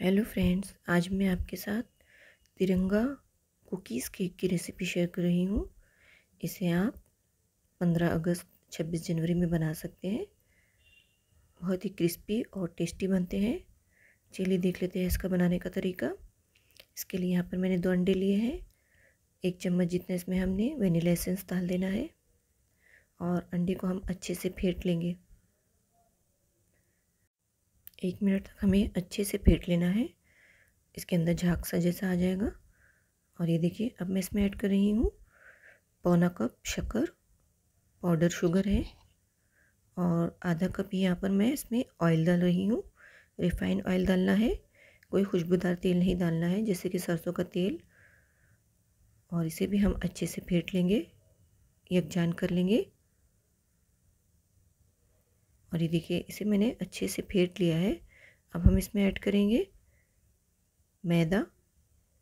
hello friends आज मैं आपके साथ तिरंगा कुकीज़ केक की रेसिपी शेयर कर रही हूँ इसे आप 15 अगस्त 26 जनवरी में बना सकते हैं बहुत ही क्रिस्पी और टेस्टी बनते हैं चलिए देख लेते हैं इसका बनाने का तरीका इसके लिए यहाँ पर मैंने दो अंडे लिए हैं एक चम्मच जितना इसमें हमने वेनिला एसेंस डाल देना है और अंडे को हम अच्छे से फेंट लेंगे एक मिनट तक हमें अच्छे से फेंट लेना है इसके अंदर झाग सा जैसा आ जाएगा और ये देखिए अब मैं इसमें ऐड कर रही हूँ पौना कप शक्कर पाउडर शुगर है और आधा कप यहाँ पर मैं इसमें ऑयल डाल रही हूँ रिफाइंड ऑयल डालना है कोई खुशबूदार तेल नहीं डालना है जैसे कि सरसों का तेल और इसे भी हम अच्छे से फेंट लेंगे यकजान कर लेंगे और ये देखिए इसे मैंने अच्छे से फेंट लिया है अब हम इसमें ऐड करेंगे मैदा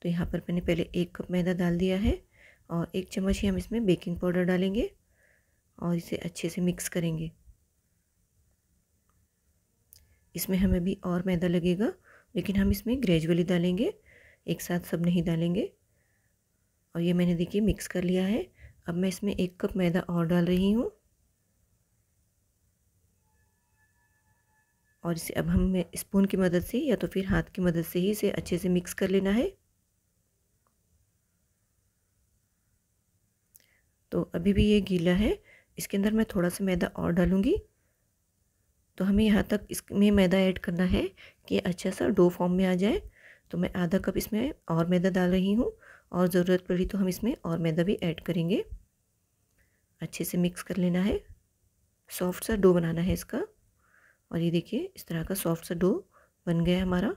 तो यहाँ पर मैंने पहले एक कप मैदा डाल दिया है और एक चम्मच ही हम इसमें बेकिंग पाउडर डालेंगे और इसे अच्छे से मिक्स करेंगे इसमें हमें भी और मैदा लगेगा लेकिन हम इसमें ग्रेजुअली डालेंगे एक साथ सब नहीं डालेंगे और ये मैंने देखिए मिक्स कर लिया है अब मैं इसमें एक कप मैदा और डाल रही हूँ और इसे अब हम स्पून की मदद से या तो फिर हाथ की मदद से ही इसे अच्छे से मिक्स कर लेना है तो अभी भी ये गीला है इसके अंदर मैं थोड़ा सा मैदा और डालूँगी तो हमें यहाँ तक इसमें मैदा ऐड करना है कि अच्छा सा डो फॉर्म में आ जाए तो मैं आधा कप इसमें और मैदा डाल रही हूँ और ज़रूरत पड़ी तो हम इसमें और मैदा भी ऐड करेंगे अच्छे से मिक्स कर लेना है सॉफ्ट सा डो बनाना है इसका और ये देखिए इस तरह का सॉफ्ट सा डो बन गया हमारा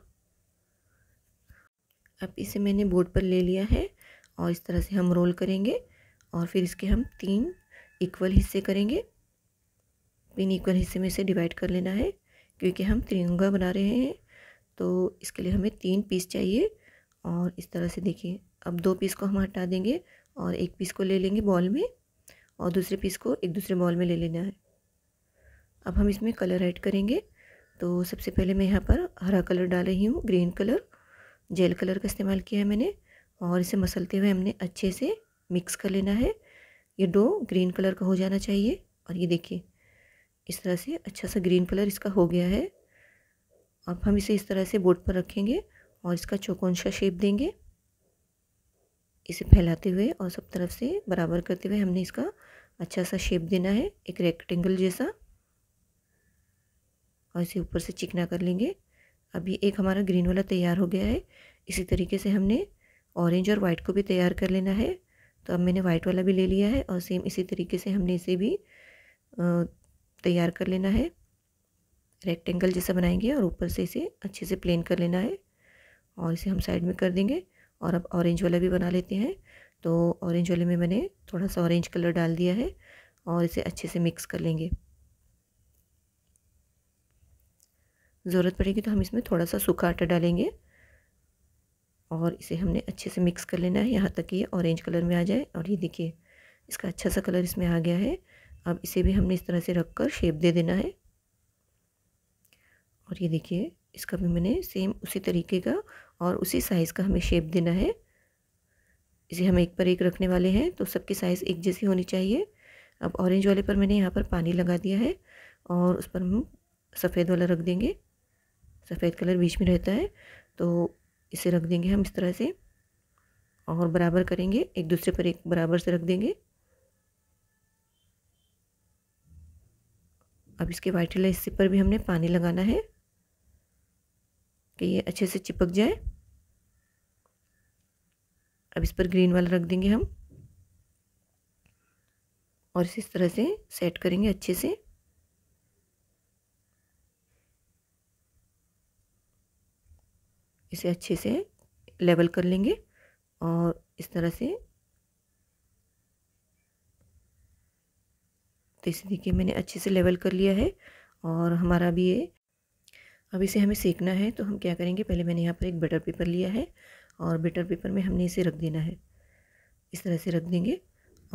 अब इसे मैंने बोर्ड पर ले लिया है और इस तरह से हम रोल करेंगे और फिर इसके हम तीन इक्वल हिस्से करेंगे तीन इक्वल हिस्से में इसे डिवाइड कर लेना है क्योंकि हम त्रिंगा बना रहे हैं तो इसके लिए हमें तीन पीस चाहिए और इस तरह से देखिए अब दो पीस को हम हटा देंगे और एक पीस को ले लेंगे बॉल में और दूसरे पीस को एक दूसरे बॉल में ले लेना है अब हम इसमें कलर ऐड करेंगे तो सबसे पहले मैं यहाँ पर हरा कलर डाल रही हूँ ग्रीन कलर जेल कलर का इस्तेमाल किया है मैंने और इसे मसलते हुए हमने अच्छे से मिक्स कर लेना है ये डो ग्रीन कलर का हो जाना चाहिए और ये देखिए इस तरह से अच्छा सा ग्रीन कलर इसका हो गया है अब हम इसे इस तरह से बोर्ड पर रखेंगे और इसका चौकोन सा शेप देंगे इसे फैलाते हुए और सब तरफ से बराबर करते हुए हमने इसका अच्छा सा शेप देना है एक रेक्टेंगल जैसा और इसे ऊपर से चिकना कर लेंगे अभी एक हमारा ग्रीन वाला तैयार हो गया है इसी तरीके से हमने ऑरेंज और वाइट को भी तैयार कर लेना है तो अब मैंने वाइट वाला भी ले लिया है और सेम इसी तरीके से हमने इसे भी तैयार कर लेना है रेक्टेंगल जैसा बनाएंगे और ऊपर से इसे अच्छे से प्लेन कर लेना है और इसे हम साइड में कर देंगे और अब ऑरेंज वाला भी बना लेते हैं तो ऑरेंज वाले में मैंने थोड़ा सा ऑरेंज कलर डाल दिया है और इसे अच्छे से मिक्स कर लेंगे ज़रूरत पड़ेगी तो हम इसमें थोड़ा सा सूखा आटा डालेंगे और इसे हमने अच्छे से मिक्स कर लेना है यहाँ तक ये ऑरेंज कलर में आ जाए और ये देखिए इसका अच्छा सा कलर इसमें आ गया है अब इसे भी हमने इस तरह से रख कर शेप दे देना है और ये देखिए इसका भी मैंने सेम उसी तरीके का और उसी साइज़ का हमें शेप देना है इसे हम एक पर एक रखने वाले हैं तो सबकी साइज़ एक जैसी होनी चाहिए अब ऑरेंज वाले पर मैंने यहाँ पर पानी लगा दिया है और उस पर हम सफ़ेद वाला रख देंगे सफ़ेद कलर बीच में रहता है तो इसे रख देंगे हम इस तरह से और बराबर करेंगे एक दूसरे पर एक बराबर से रख देंगे अब इसके वाइट वाले हिस्से पर भी हमने पानी लगाना है कि ये अच्छे से चिपक जाए अब इस पर ग्रीन वाला रख देंगे हम और इस तरह से सेट करेंगे अच्छे से इसे अच्छे से लेवल कर लेंगे और इस तरह से तो इसे देखिए मैंने अच्छे से लेवल कर लिया है और हमारा भी ये अब इसे हमें सेकना है तो हम क्या करेंगे पहले मैंने यहाँ पर एक बटर पेपर लिया है और बटर पेपर में हमने इसे रख देना है इस तरह से रख देंगे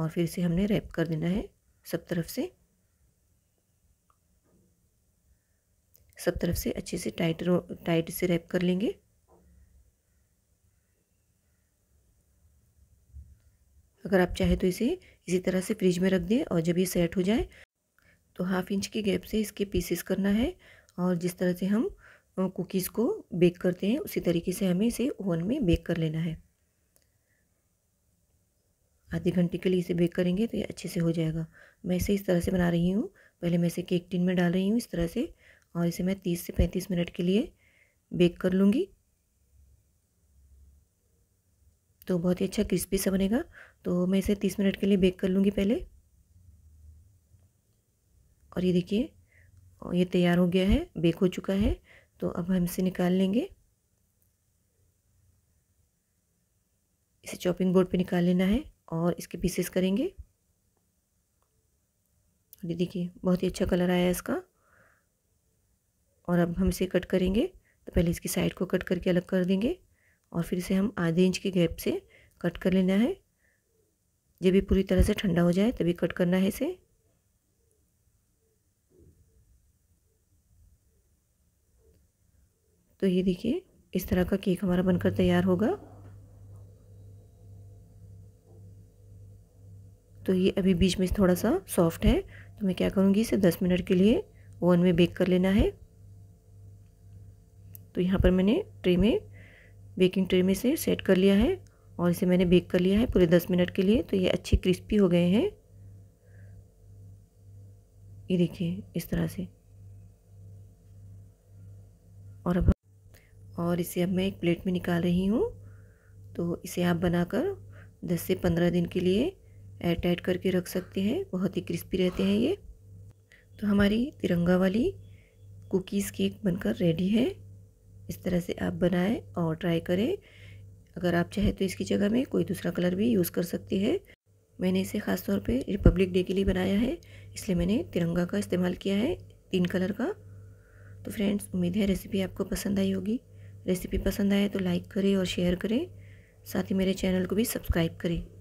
और फिर इसे हमने रैप कर देना है सब तरफ से सब तरफ से अच्छे से टाइट टाइट से रैप कर लेंगे अगर आप चाहे तो इसे इसी तरह से फ्रिज में रख दें और जब ये सेट हो जाए तो हाफ इंच के गैप से इसके पीसेस करना है और जिस तरह से हम कुकीज़ को बेक करते हैं उसी तरीके से हमें इसे ओवन में बेक कर लेना है आधे घंटे के लिए इसे बेक करेंगे तो ये अच्छे से हो जाएगा मैं इसे इस तरह से बना रही हूँ पहले मैं इसे केक टिन में डाल रही हूँ इस तरह से और इसे मैं तीस से पैंतीस मिनट के लिए बेक कर लूँगी तो बहुत ही अच्छा क्रिस्पी सा बनेगा तो मैं इसे तीस मिनट के लिए बेक कर लूँगी पहले और ये देखिए ये तैयार हो गया है बेक हो चुका है तो अब हम इसे निकाल लेंगे इसे चॉपिंग बोर्ड पे निकाल लेना है और इसके पीसेस करेंगे ये देखिए बहुत ही अच्छा कलर आया है इसका और अब हम इसे कट करेंगे तो पहले इसकी साइड को कट करके अलग कर देंगे और फिर इसे हम आधे इंच के गैप से कट कर लेना है जब ये पूरी तरह से ठंडा हो जाए तभी कट करना है इसे तो ये देखिए इस तरह का केक हमारा बनकर तैयार होगा तो ये अभी बीच में थोड़ा सा सॉफ्ट है तो मैं क्या करूँगी इसे दस मिनट के लिए ओवन में बेक कर लेना है तो यहाँ पर मैंने ट्रे में बेकिंग ट्रे में से सेट कर लिया है और इसे मैंने बेक कर लिया है पूरे दस मिनट के लिए तो ये अच्छे क्रिस्पी हो गए हैं ये देखिए इस तरह से और अब और इसे अब मैं एक प्लेट में निकाल रही हूँ तो इसे आप बनाकर 10 से 15 दिन के लिए एयर टाइट करके रख सकते हैं बहुत ही क्रिस्पी रहते हैं ये तो हमारी तिरंगा वाली कुकीज़ केक बनकर रेडी है इस तरह से आप बनाएं और ट्राई करें अगर आप चाहें तो इसकी जगह में कोई दूसरा कलर भी यूज़ कर सकती है मैंने इसे ख़ास तौर रिपब्लिक डे के लिए बनाया है इसलिए मैंने तिरंगा का इस्तेमाल किया है तीन कलर का तो फ्रेंड्स उम्मीद है रेसिपी आपको पसंद आई होगी रेसिपी पसंद आए तो लाइक करें और शेयर करें साथ ही मेरे चैनल को भी सब्सक्राइब करें